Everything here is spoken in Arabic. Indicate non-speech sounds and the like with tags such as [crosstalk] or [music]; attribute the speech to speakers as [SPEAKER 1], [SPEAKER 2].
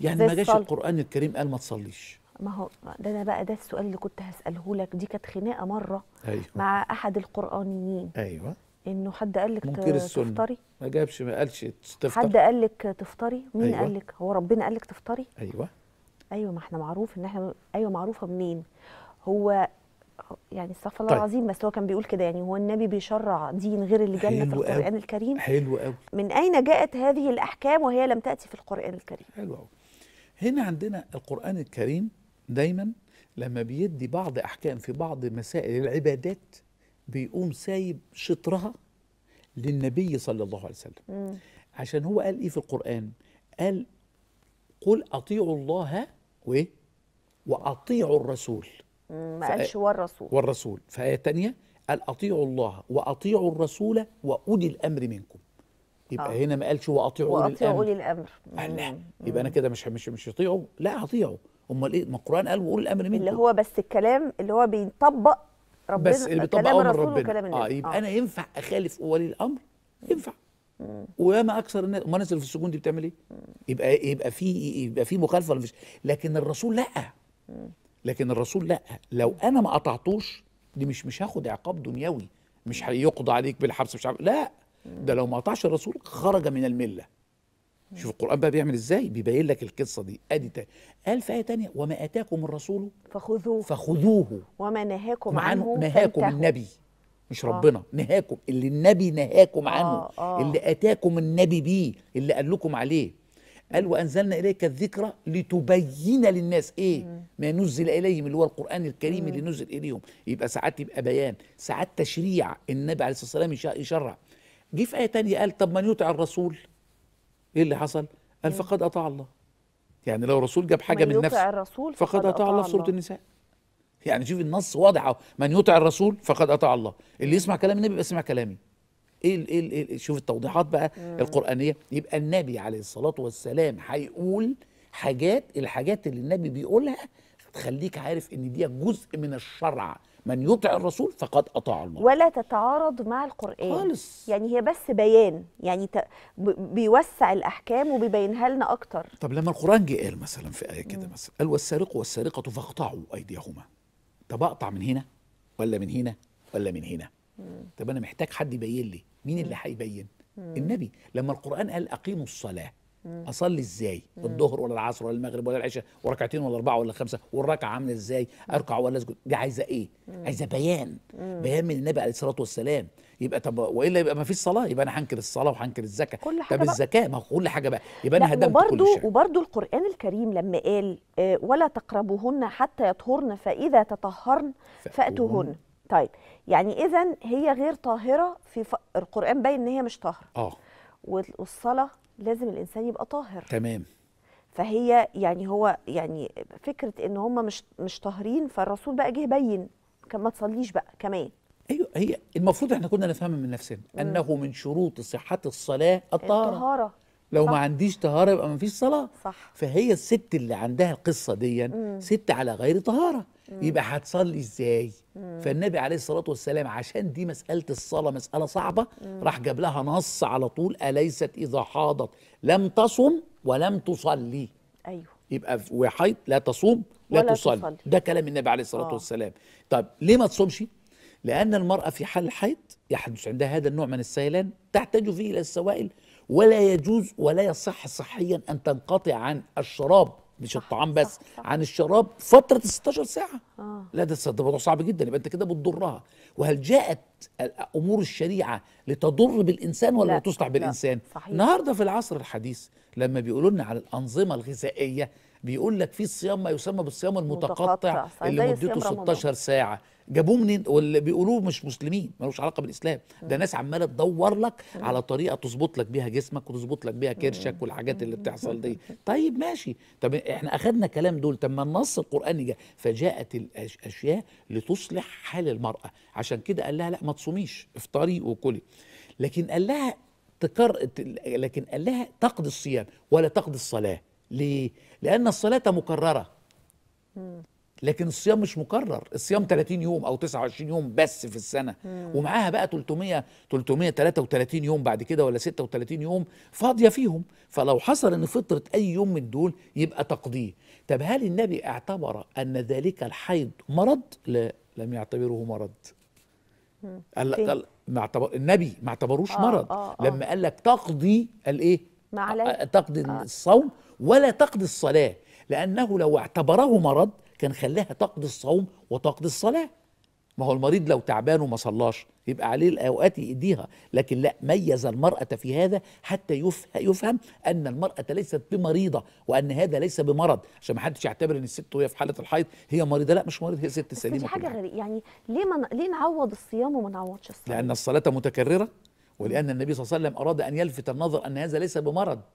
[SPEAKER 1] يعني ما جاش
[SPEAKER 2] القرآن الكريم قال ما تصليش
[SPEAKER 1] ما هو ده انا بقى ده السؤال اللي كنت هساله لك دي كانت خناقه مره أيوة. مع احد القرانيين ايوه انه حد قال لك تفطري
[SPEAKER 2] ما جابش ما قالش تفطري حد
[SPEAKER 1] قال لك تفطري مين أيوة. قال لك هو ربنا قال لك تفطري ايوه ايوه ما احنا معروف ان احنا ايوه معروفه منين هو يعني استغفر الله طيب. العظيم بس هو كان بيقول كده يعني هو النبي بيشرع دين غير اللي جانا في القران الكريم حلو قوي من اين جاءت هذه الاحكام وهي لم تاتي في القران الكريم حلو قوي
[SPEAKER 2] هنا عندنا القرآن الكريم دايما لما بيدي بعض أحكام في بعض مسائل العبادات بيقوم سايب شطرها للنبي صلى الله عليه وسلم مم. عشان هو قال إيه في القرآن قال قل أطيعوا الله وإيه وأطيعوا الرسول
[SPEAKER 1] ما قالش والرسول
[SPEAKER 2] والرسول فآية تانية قال أطيعوا الله وأطيعوا الرسول وأولي الأمر منكم يبقى آه. هنا ما قالش واطيعوا اولي الامر
[SPEAKER 1] الامر قال لا
[SPEAKER 2] يبقى انا كده مش مش مش هطيعه لا هطيعه امال ايه ما القران قال واولي الامر مين اللي هو بس الكلام اللي هو بيطبق ربنا بس اللي بيطبق امر ربنا اه يبقى آه. انا ينفع اخالف ولي الامر ينفع وياما اكثر الناس امال نزل في السجون دي بتعمل ايه يبقى يبقى في يبقى في مخالفه ولا لكن الرسول لا لكن الرسول لا لو انا ما قطعتوش دي مش مش هاخد عقاب دنيوي مش هيقضى عليك بالحبس مش عارف لا ده لو ما قطعش الرسول خرج من المله شوف القران بقى بيعمل ازاي بيبين لك القصه دي ادي قال في ايه تانية وما اتاكم الرسول فخذوه فخذوه
[SPEAKER 1] وما نهاكم عنه نهاكم النبي
[SPEAKER 2] مش آه. ربنا آه. نهاكم اللي النبي نهاكم آه، عنه آه آه. اللي اتاكم النبي بيه اللي قال لكم عليه قال وانزلنا اليك الذكرى لتبين للناس ايه ما نزل اليهم اللي هو القران الكريم اللي نزل اليهم يبقى ساعات يبقى بيان ساعات تشريع النبي عليه الصلاه والسلام يشرع جه في آية تانية قال طب من يطع الرسول إيه اللي حصل؟ قال إيه؟ فقد أطاع الله يعني لو الرسول جاب حاجة من, من نفسه الرسول فقد, فقد أطاع الله في سورة النساء يعني شوف النص واضح من يطع الرسول فقد أطاع الله اللي يسمع كلام النبي يبقى سمع كلامي ايه ال ايه, ال إيه شوف التوضيحات بقى مم. القرانيه يبقى النبي عليه الصلاه والسلام هيقول حاجات الحاجات اللي النبي بيقولها تخليك عارف ان دي جزء من الشرع من يطع الرسول فقد اطاع الله
[SPEAKER 1] ولا تتعارض مع القران خالص يعني هي بس بيان يعني بيوسع الاحكام وبيبينها لنا اكتر
[SPEAKER 2] طب لما القران جه قال مثلا في ايه كده مثلا قال والسارق والسارقه فاقطعوا ايديهما طب اقطع من هنا ولا من هنا ولا من هنا طب انا محتاج حد يبين لي مين اللي هيبين النبي لما القران قال اقيموا الصلاه اصلي ازاي الظهر ولا العصر ولا المغرب ولا العشاء وركعتين ولا اربعه ولا خمسه والركعه عامله ازاي اركع ولا اسجد دي عايزه ايه عايزه بيان بيان من النبي عليه الصلاه والسلام يبقى طب والا يبقى ما فيش صلاه يبقى انا هنكر الصلاه وهنكر الزكاه كل حاجة طب الزكاه ما كل حاجه بقى يبقى انا هدمت كل شيء
[SPEAKER 1] وبرده القران الكريم لما قال آه، ولا تقربوهن حتى يطهرن فاذا تطهرن فاتوهن طيب يعني اذا هي غير طاهره في ف... القران باين ان هي مش طاهره اه والصلاه لازم الانسان يبقى طاهر تمام فهي يعني هو يعني فكره ان هم مش مش طاهرين فالرسول بقى جه بين ما تصليش بقى كمان
[SPEAKER 2] ايوه هي المفروض احنا كنا نفهم من نفسنا مم. انه من شروط صحه الصلاه الطهاره الطهاره
[SPEAKER 1] لو صح. ما عنديش
[SPEAKER 2] طهاره يبقى ما فيش صلاه صح فهي الست اللي عندها القصه دي ست على غير طهاره مم. يبقى هتصلي ازاي مم. فالنبي عليه الصلاه والسلام عشان دي مساله الصلاه مساله صعبه راح جاب لها نص على طول اليست اذا حاضت لم تصم ولم تصلي ايوه يبقى وحيض لا تصوم لا تصلي. تصلي ده كلام النبي عليه الصلاه آه. والسلام طب ليه ما تصومش لان المراه في حال الحيض يحدث عندها هذا النوع من السيلان تحتاج فيه الى السوائل ولا يجوز ولا يصح صحيا ان تنقطع عن الشراب مش الطعام بس صح صح. عن الشراب فتره 16 ساعه آه. لا ده موضوع صعب جدا يبقى انت كده بتضرها وهل جاءت امور الشريعه لتضر بالانسان ولا تصلح بالانسان النهارده في العصر الحديث لما بيقولوا لنا على الانظمه الغذائيه بيقول لك في صيام ما يسمى بالصيام المتقطع اللي مدته 16 ساعه جابوه منين واللي بيقولوه مش مسلمين ملوش علاقه بالاسلام ده ناس عماله تدور لك على طريقه تظبط لك بيها جسمك وتظبط لك بيها كرشك والحاجات اللي بتحصل دي [laughs] طيب ماشي طب احنا اخدنا كلام دول طب ما النص القراني جاء فجاءت الاشياء لتصلح حال المراه عشان كده قال لها لا ما تصوميش افطري وكلي لكن قال لها تكر لكن قال لها تقضي الصيام ولا تقضي الصلاه ليه؟ لأن الصلاة مكررة لكن الصيام مش مكرر الصيام 30 يوم أو 29 يوم بس في السنة ومعاها بقى 300 333 يوم بعد كده ولا 36 يوم فاضية فيهم فلو حصل أن فطرة أي يوم من دول يبقى تقضيه طب هل النبي اعتبر أن ذلك الحيض مرض؟ لا لم يعتبره مرض قال, قال ما اعتبر النبي ما اعتبروش آه مرض آه آه لما قال لك تقضي قال ايه ما عليه تقضي آه. الصوم ولا تقضي الصلاة لأنه لو اعتبره مرض كان خلاها تقضي الصوم وتقضي الصلاة ما هو المريض لو تعبان وما صلاش يبقى عليه الأوقات يأديها لكن لا ميز المرأة في هذا حتى يفهم أن المرأة ليست بمريضة وأن هذا ليس بمرض عشان ما حدش يعتبر أن الست وهي في حالة الحيض هي مريضة لا مش مريضة هي ست سليمة حاجة
[SPEAKER 1] غريبة يعني ليه ليه نعوض الصيام وما نعوضش
[SPEAKER 2] الصلاة لأن الصلاة متكررة ولأن النبي صلى الله عليه وسلم أراد أن يلفت النظر أن هذا ليس بمرض